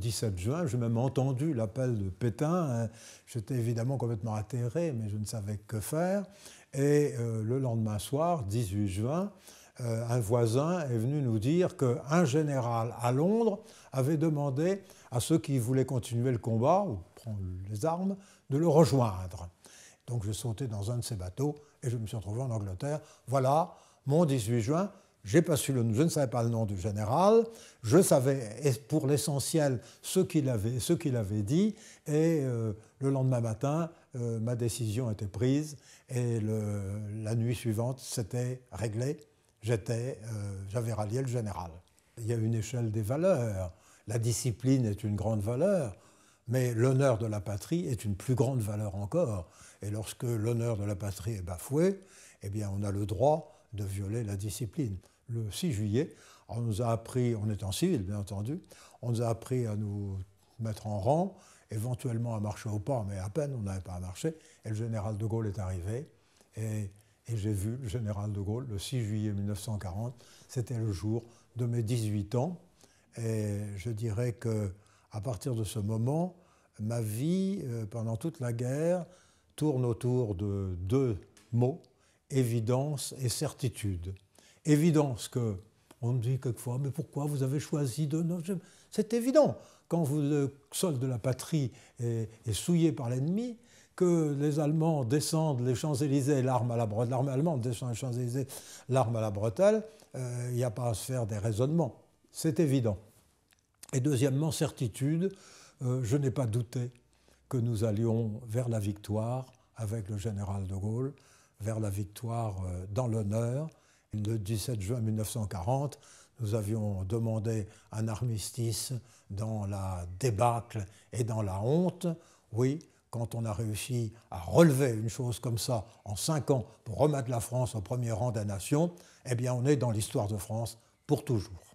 17 juin. J'ai même entendu l'appel de Pétain. Hein. J'étais évidemment complètement atterré, mais je ne savais que faire. Et euh, le lendemain soir, 18 juin, euh, un voisin est venu nous dire qu'un général à Londres avait demandé à ceux qui voulaient continuer le combat ou prendre les armes de le rejoindre. Donc je sautais dans un de ces bateaux et je me suis retrouvé en Angleterre. Voilà mon 18 juin, j'ai pas le, je ne savais pas le nom du général, je savais pour l'essentiel ce qu'il avait, qu'il avait, dit, et euh, le lendemain matin, euh, ma décision était prise, et la nuit suivante, c'était réglé, euh, j'avais rallié le général. Il y a une échelle des valeurs, la discipline est une grande valeur, mais l'honneur de la patrie est une plus grande valeur encore, et lorsque l'honneur de la patrie est bafoué, eh bien on a le droit de violer la discipline. Le 6 juillet, on nous a appris, on est en civil bien entendu, on nous a appris à nous mettre en rang, éventuellement à marcher au pas, mais à peine, on n'avait pas à marcher. Et le général de Gaulle est arrivé, et, j'ai vu le général de Gaulle le 6 juillet 1940, c'était le jour de mes 18 ans, et je dirais que à partir de ce moment, ma vie, euh, pendant toute la guerre, tourne autour de deux mots, évidence et certitude. Évidence que on me dit quelquefois, mais pourquoi vous avez choisi de... C'est évident, quand vous, le sol de la patrie est, souillé par l'ennemi, que les Allemands descendent les Champs-Élysées, l'arme à la bretelle, l'armée allemande descend les Champs-Élysées, l'arme à la bretelle, euh, il n'y a pas à se faire des raisonnements. C'est évident. Et deuxièmement, certitude, euh, je n'ai pas douté que nous allions vers la victoire avec le général de Gaulle, vers la victoire euh, dans l'honneur. Le 17 juin 1940, nous avions demandé un armistice dans la débâcle et dans la honte. Oui, quand on a réussi à relever une chose comme ça en cinq ans pour remettre la France au premier rang des nations, eh bien on est dans l'histoire de France pour toujours.